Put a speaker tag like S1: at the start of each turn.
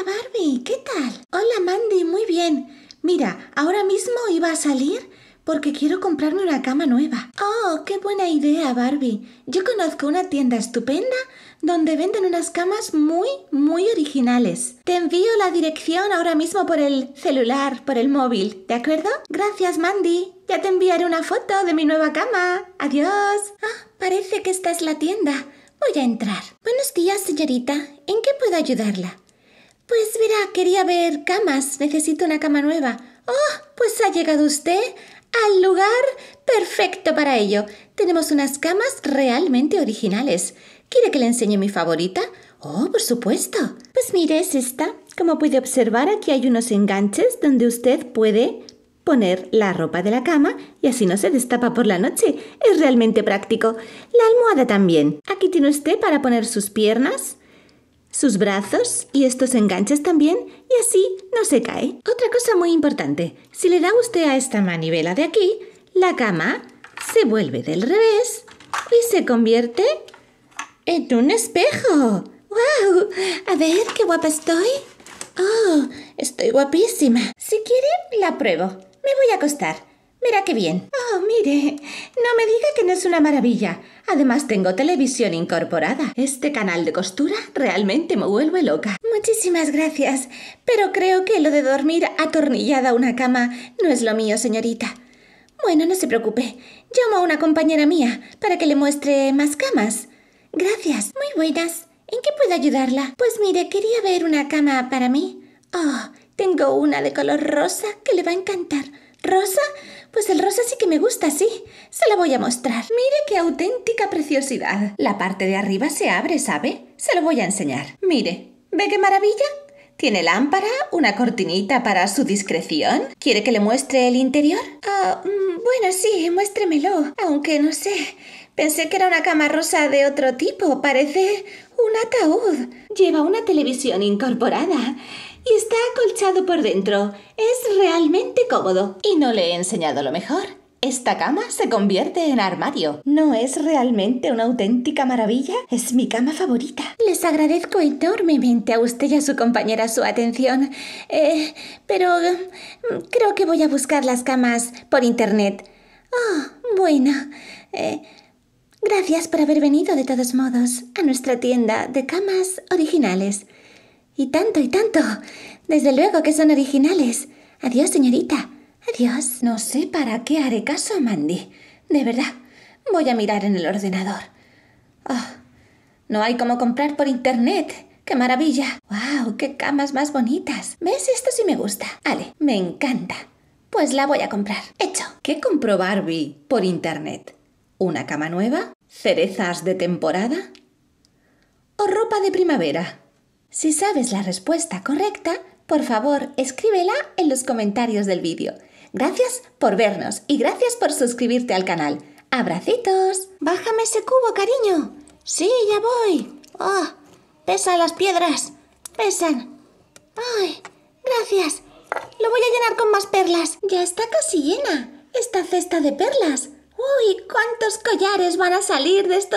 S1: Hola Barbie, ¿qué tal? Hola Mandy, muy bien. Mira, ahora mismo iba a salir porque quiero comprarme una cama nueva. Oh, qué buena idea, Barbie. Yo conozco una tienda estupenda donde venden unas camas muy, muy originales. Te envío la dirección ahora mismo por el celular, por el móvil, ¿de acuerdo? Gracias, Mandy. Ya te enviaré una foto de mi nueva cama. Adiós. Ah, parece que esta es la tienda. Voy a entrar. Buenos días, señorita. ¿En qué puedo ayudarla? Pues verá, quería ver camas. Necesito una cama nueva. Oh, pues ha llegado usted al lugar perfecto para ello. Tenemos unas camas realmente originales. ¿Quiere que le enseñe mi favorita? Oh, por supuesto. Pues mire, es esta. Como puede observar, aquí hay unos enganches donde usted puede poner la ropa de la cama y así no se destapa por la noche. Es realmente práctico. La almohada también. Aquí tiene usted para poner sus piernas, sus brazos y estos enganches también y así no se cae. Otra cosa muy importante, si le da usted a esta manivela de aquí, la cama se vuelve del revés y se convierte en un espejo. ¡Wow! A ver, qué guapa estoy. ¡Oh! Estoy guapísima. Si quiere, la pruebo. Me voy a acostar. Mira qué bien. Oh, mire, no me diga que no es una maravilla. Además tengo televisión incorporada. Este canal de costura realmente me vuelve loca. Muchísimas gracias, pero creo que lo de dormir atornillada a una cama no es lo mío, señorita. Bueno, no se preocupe. Llamo a una compañera mía para que le muestre más camas. Gracias. Muy buenas. ¿En qué puedo ayudarla? Pues mire, quería ver una cama para mí. Oh, tengo una de color rosa que le va a encantar. ¿Rosa? Pues el rosa sí que me gusta, sí. Se la voy a mostrar. Mire qué auténtica preciosidad. La parte de arriba se abre, ¿sabe? Se lo voy a enseñar. Mire, ¿ve qué maravilla? ¿Tiene lámpara? ¿Una cortinita para su discreción? ¿Quiere que le muestre el interior? Ah, mm, bueno, sí, muéstremelo. Aunque no sé. Pensé que era una cama rosa de otro tipo. Parece un ataúd. Lleva una televisión incorporada y está acolchado por dentro. Es realmente cómodo. Y no le he enseñado lo mejor. Esta cama se convierte en armario. ¿No es realmente una auténtica maravilla? Es mi cama favorita. Les agradezco enormemente a usted y a su compañera su atención. Eh, pero mm, creo que voy a buscar las camas por internet. Oh, bueno. Eh, gracias por haber venido de todos modos a nuestra tienda de camas originales. Y tanto, y tanto. Desde luego que son originales. Adiós, señorita. Adiós. No sé para qué haré caso a Mandy. De verdad, voy a mirar en el ordenador. Oh, no hay como comprar por internet. ¡Qué maravilla! ¡Wow! ¡Qué camas más bonitas! ¿Ves? Esto sí me gusta. Ale, me encanta. Pues la voy a comprar. Hecho. ¿Qué compró Barbie por internet? ¿Una cama nueva? ¿Cerezas de temporada? ¿O ropa de primavera? Si sabes la respuesta correcta, por favor escríbela en los comentarios del vídeo. Gracias por vernos y gracias por suscribirte al canal. ¡Abracitos! ¡Bájame ese cubo, cariño! Sí, ya voy. ¡Oh! Pesan las piedras. Pesan. ¡Ay! Gracias. Lo voy a llenar con más perlas. Ya está casi llena. Esta cesta de perlas. ¡Uy! ¿Cuántos collares van a salir de estos?